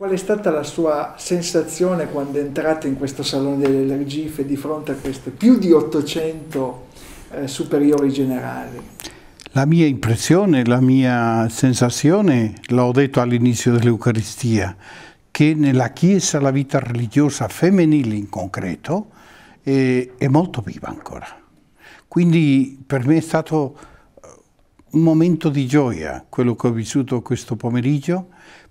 Qual è stata la sua sensazione quando è entrata in questo Salone delle Lergife di fronte a queste più di 800 eh, superiori generali? La mia impressione, la mia sensazione, l'ho detto all'inizio dell'Eucaristia, che nella Chiesa la vita religiosa femminile in concreto è, eh, è molto viva ancora. Quindi per me è stato eh, un momento di gioia quello che ho vissuto questo pomeriggio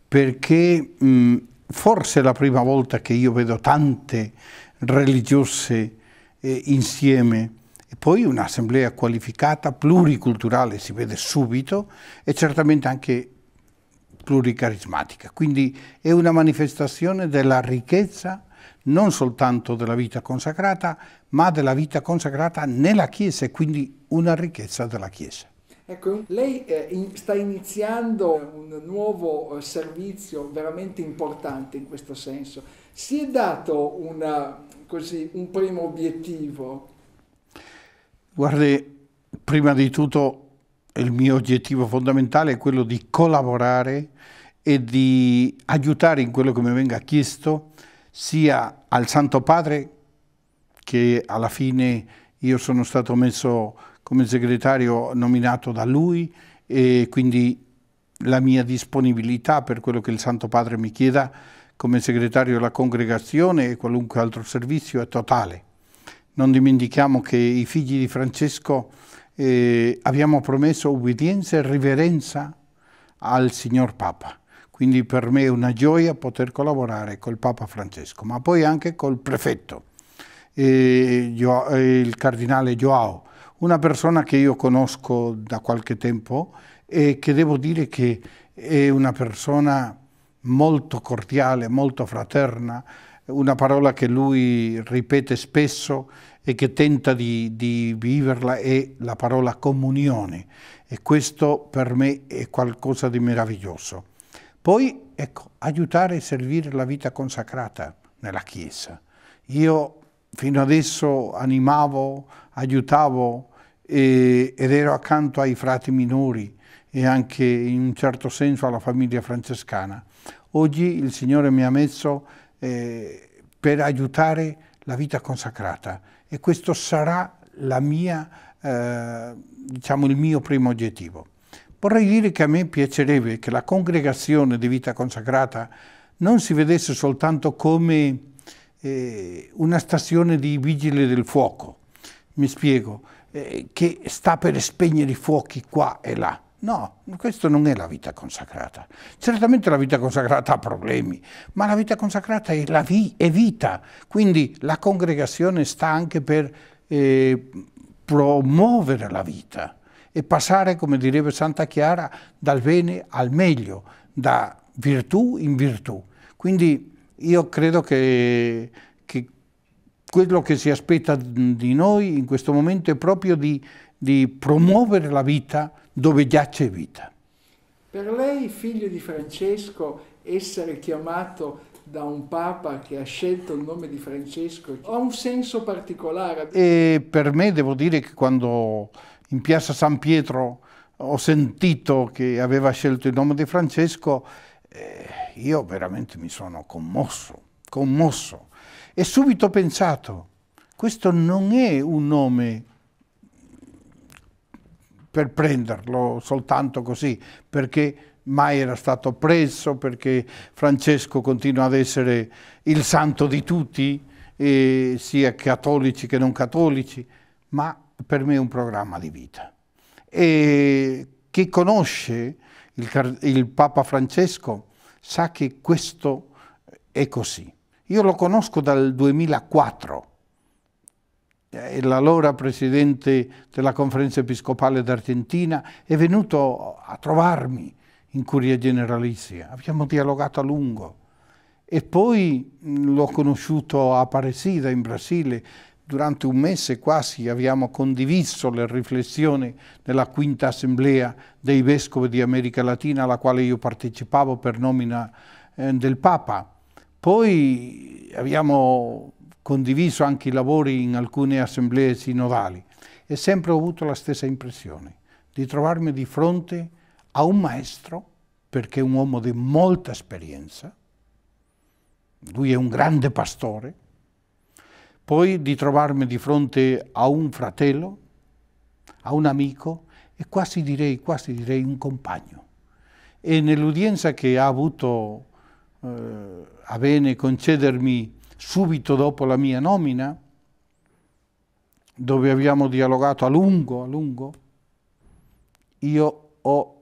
perché mh, mm, forse è la prima volta che io vedo tante religiose eh, insieme e poi un'assemblea qualificata, pluriculturale, si vede subito, e certamente anche pluricarismatica. Quindi è una manifestazione della ricchezza non soltanto della vita consacrata, ma della vita consacrata nella Chiesa e quindi una ricchezza della Chiesa. Ecco, lei eh, in, sta iniziando un nuovo eh, servizio veramente importante in questo senso. Si è dato una, così, un primo obiettivo? Guardi, prima di tutto il mio obiettivo fondamentale è quello di collaborare e di aiutare in quello che mi venga chiesto sia al Santo Padre che alla fine io sono stato messo come segretario nominato da lui e quindi la mia disponibilità per quello che il Santo Padre mi chieda come segretario della congregazione e qualunque altro servizio è totale. Non dimentichiamo che i figli di Francesco eh, abbiamo promesso obbedienza e riverenza al Signor Papa. Quindi per me è una gioia poter collaborare col Papa Francesco, ma poi anche col prefetto, eh, eh il cardinale Joao, una persona che io conosco da qualche tempo e che devo dire che è una persona molto cordiale, molto fraterna, una parola che lui ripete spesso e che tenta di, di viverla è la parola comunione e questo per me è qualcosa di meraviglioso. Poi, ecco, aiutare e servire la vita consacrata nella Chiesa. Io fino adesso animavo, aiutavo e, ed ero accanto ai frati minori e anche in un certo senso alla famiglia francescana. Oggi il Signore mi ha messo eh, per aiutare la vita consacrata e questo sarà mia, eh, diciamo, il mio primo obiettivo. Vorrei dire che a me piacerebbe che la congregazione di vita consacrata non si vedesse soltanto come eh, una stazione di vigili del fuoco, mi spiego, eh, che sta per spegnere i fuochi qua e là. No, questa non è la vita consacrata. Certamente la vita consacrata ha problemi, ma la vita consacrata è, vi è vita, quindi la congregazione sta anche per eh, promuovere la vita e passare, come direbbe Santa Chiara, dal bene al meglio, da virtù in virtù. Quindi io credo che, che quello che si aspetta di noi in questo momento è proprio di, di promuovere la vita dove già c'è vita. Per lei, figlio di Francesco, essere chiamato da un papa che ha scelto il nome di Francesco ha un senso particolare. E per me devo dire che quando in piazza San Pietro ho sentito che aveva scelto il nome di Francesco eh, io veramente mi sono commosso, commosso e subito ho pensato, questo non è un nome per prenderlo soltanto così, perché mai era stato preso, perché Francesco continua ad essere il santo di tutti, eh, sia cattolici che non cattolici, ma per me è un programma di vita. E chi conosce il, il Papa Francesco sa che questo è così. Io lo conosco dal 2004, eh, l'allora presidente della conferenza episcopale d'Argentina è venuto a trovarmi in Curia Generalizia, abbiamo dialogato a lungo e poi mm, l'ho conosciuto a Parecida in Brasile durante un mese quasi abbiamo condiviso le riflessioni della quinta assemblea dei vescovi di America Latina alla quale io partecipavo per nomina eh, del Papa. Poi abbiamo condiviso anche i lavori in alcune assemblee sinodali e sempre ho avuto la stessa impressione di trovarmi di fronte a un maestro, perché è un uomo di molta esperienza, lui è un grande pastore, poi di trovarmi di fronte a un fratello, a un amico e quasi direi, quasi direi un compagno. E nell'udienza che ha avuto eh, a bene concedermi subito dopo la mia nomina, dove abbiamo dialogato a lungo, a lungo, io ho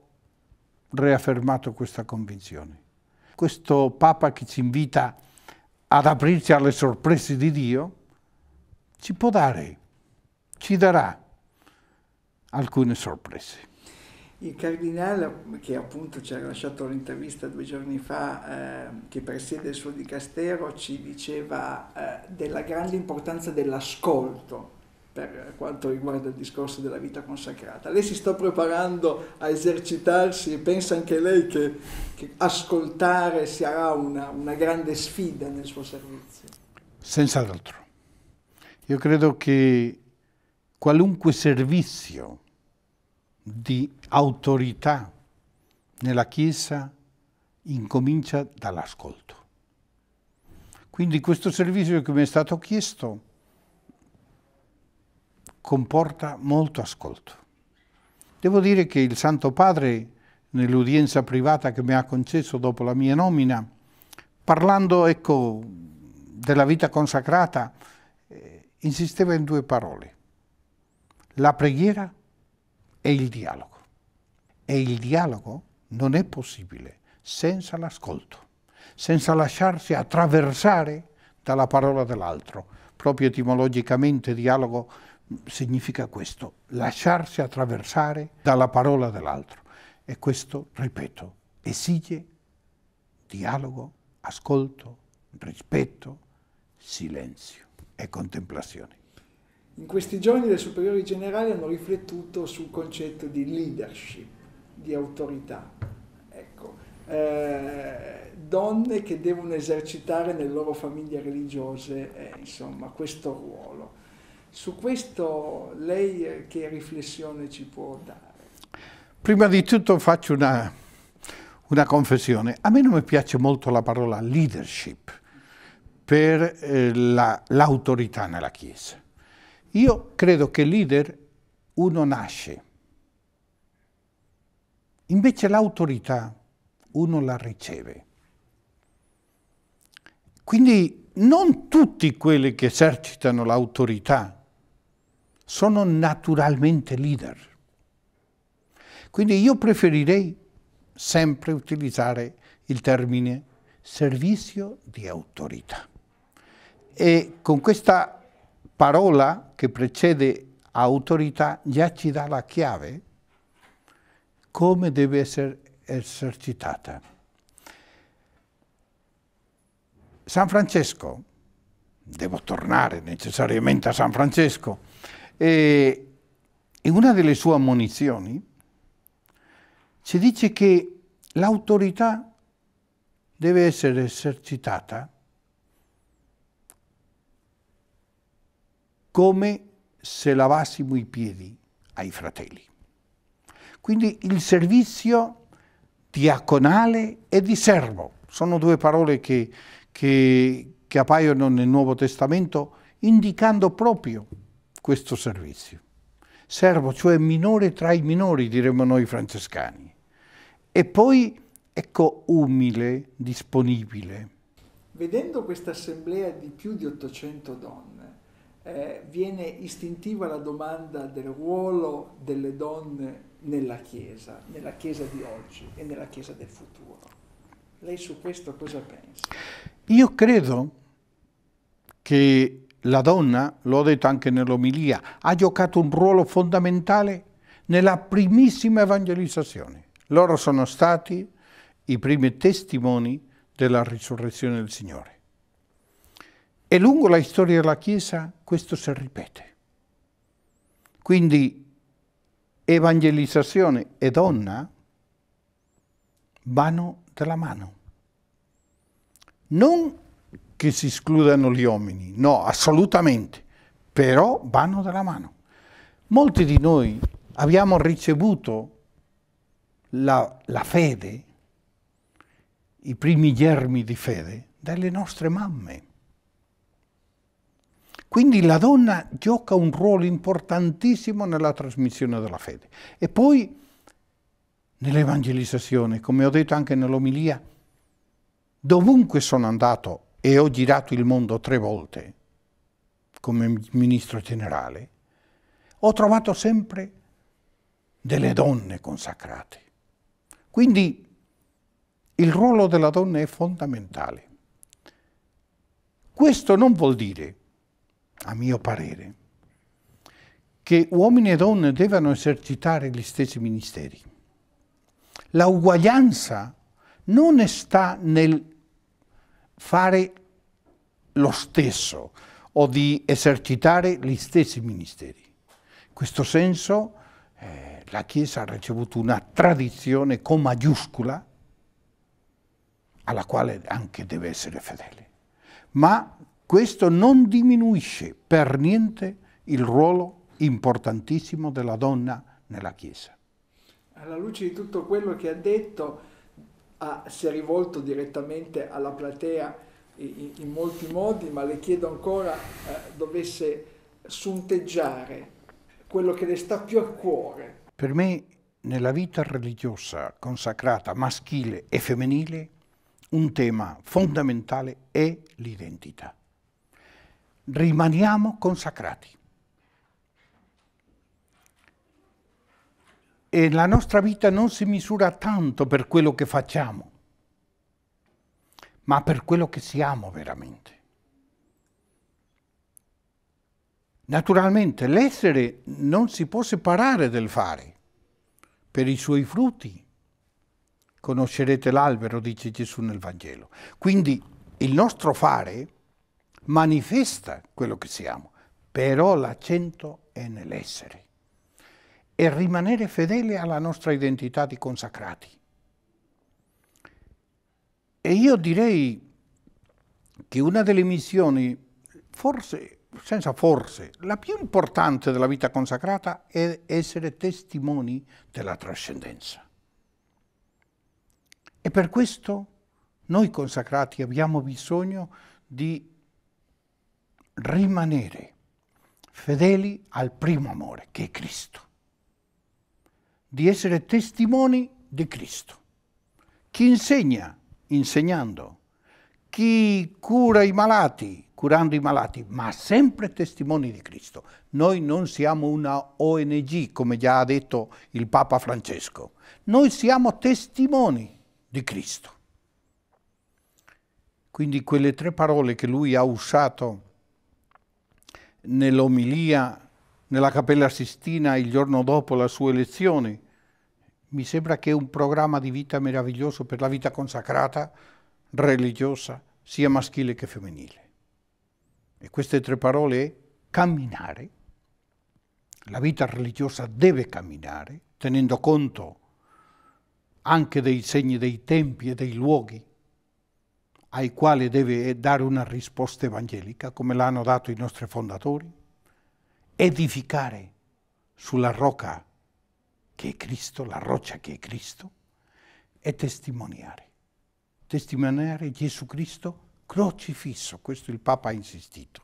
riaffermato questa convinzione. Questo Papa che ci invita ad aprirci alle sorprese di Dio, ci può dare, ci darà alcune sorprese. Il cardinale, che appunto ci ha lasciato l'intervista due giorni fa, eh, che presiede il suo dicastero, ci diceva eh, della grande importanza dell'ascolto per quanto riguarda il discorso della vita consacrata. Lei si sta preparando a esercitarsi e pensa anche lei che, che ascoltare sarà una, una grande sfida nel suo servizio. Senz'altro. Io credo che qualunque servizio di autorità nella Chiesa incomincia dall'ascolto. Quindi questo servizio che mi è stato chiesto comporta molto ascolto. Devo dire che il Santo Padre, nell'udienza privata che mi ha concesso dopo la mia nomina, parlando ecco, della vita consacrata, insisteva in due parole, la preghiera e il dialogo. E il dialogo non è possibile senza l'ascolto, senza lasciarsi attraversare dalla parola dell'altro. Proprio etimologicamente dialogo mm, significa questo, lasciarsi attraversare dalla parola dell'altro. E questo, ripeto, esige dialogo, ascolto, rispetto, silenzio e contemplazione. In questi giorni le superiori generali hanno riflettuto sul concetto di leadership, di autorità. Ecco, eh, donne che devono esercitare nelle loro famiglie religiose eh, insomma, questo ruolo. Su questo lei eh, che riflessione ci può dare? Prima di tutto faccio una, una confessione. A me non mi piace molto la parola leadership per eh, l'autorità nella Chiesa. Io credo che leader uno nasce, invece l'autorità uno la riceve. Quindi non tutti quelli che esercitano l'autorità sono naturalmente leader. Quindi io preferirei sempre utilizzare il termine servizio di autorità. E con questa parola che precede autorità già ci dà la chiave come deve essere esercitata. San Francesco, devo tornare necessariamente a San Francesco, eh, in una delle sue ammonizioni ci dice che l'autorità deve essere esercitata come se lavassimo i piedi ai fratelli. Quindi il servizio diaconale e di servo sono due parole che, che, che appaiono nel Nuovo Testamento indicando proprio questo servizio. Servo, cioè minore tra i minori, diremmo noi francescani. E poi, ecco, umile, disponibile. Vedendo questa assemblea di più di 800 donne, eh, viene istintiva la domanda del ruolo delle donne nella Chiesa, nella Chiesa di oggi e nella Chiesa del futuro. Lei su questo cosa pensa? Io credo che la donna, l'ho detto anche nell'omilia, ha giocato un ruolo fondamentale nella primissima evangelizzazione. Loro sono stati i primi testimoni della risurrezione del Signore. E lungo la storia della Chiesa questo si ripete. Quindi evangelizzazione e donna vanno dalla mano. Non che si escludano gli uomini, no, assolutamente, però vanno dalla mano. Molti di noi abbiamo ricevuto la, la fede, i primi germi di fede, dalle nostre mamme quindi la donna gioca un ruolo importantissimo nella trasmissione della fede. E poi nell'evangelizzazione, come ho detto anche nell'omilia, dovunque sono andato e ho girato il mondo tre volte come ministro generale, ho trovato sempre delle donne consacrate. Quindi il ruolo della donna è fondamentale. Questo non vuol dire a mio parere, che uomini e donne devono esercitare gli stessi ministeri. La uguaglianza non sta nel fare lo stesso o di esercitare gli stessi ministeri. In questo senso eh, la Chiesa ha ricevuto una tradizione con maiuscola alla quale anche deve essere fedele. Ma questo non diminuisce per niente il ruolo importantissimo della donna nella Chiesa. Alla luce di tutto quello che ha detto, ha, si è rivolto direttamente alla platea in, in molti modi, ma le chiedo ancora eh, dovesse sunteggiare quello che le sta più a cuore. Per me nella vita religiosa consacrata maschile e femminile un tema fondamentale è l'identità rimaniamo consacrati. E la nostra vita non si misura tanto per quello che facciamo, ma per quello che siamo veramente. Naturalmente l'essere non si può separare dal fare per i suoi frutti. Conoscerete l'albero, dice Gesù nel Vangelo. Quindi il nostro fare manifesta quello che siamo, però l'accento è nell'essere e rimanere fedele alla nostra identità di consacrati. E io direi che una delle missioni, forse, senza forse, la più importante della vita consacrata è essere testimoni della trascendenza. E per questo noi consacrati abbiamo bisogno di rimanere fedeli al primo amore, che è Cristo, di essere testimoni di Cristo. Chi insegna, insegnando, chi cura i malati, curando i malati, ma sempre testimoni di Cristo. Noi non siamo una ONG, come già ha detto il Papa Francesco, noi siamo testimoni di Cristo. Quindi quelle tre parole che lui ha usato nell'omilia nella Cappella Sistina il giorno dopo la sua elezione. Mi sembra che un programma di vita meraviglioso per la vita consacrata, religiosa, sia maschile che femminile. E queste tre parole camminare. La vita religiosa deve camminare, tenendo conto anche dei segni dei tempi e dei luoghi ai quali deve dare una risposta evangelica, come l'hanno dato i nostri fondatori, edificare sulla rocca che è Cristo, la roccia che è Cristo, e testimoniare. Testimoniare Gesù Cristo crocifisso, questo il Papa ha insistito.